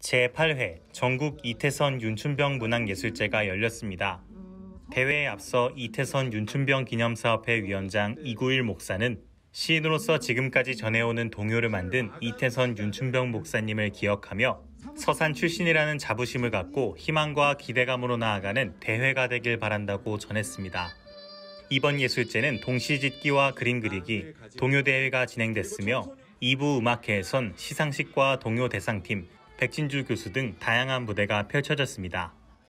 제8회 전국 이태선 윤춘병 문화예술제가 열렸습니다. 대회에 앞서 이태선 윤춘병 기념사업회 위원장 이구일 목사는 시인으로서 지금까지 전해오는 동요를 만든 이태선 윤춘병 목사님을 기억하며 서산 출신이라는 자부심을 갖고 희망과 기대감으로 나아가는 대회가 되길 바란다고 전했습니다. 이번 예술제는 동시짓기와 그림 그리기, 동요대회가 진행됐으며 2부 음악회에선 시상식과 동요 대상팀, 백진주 교수 등 다양한 무대가 펼쳐졌습니다.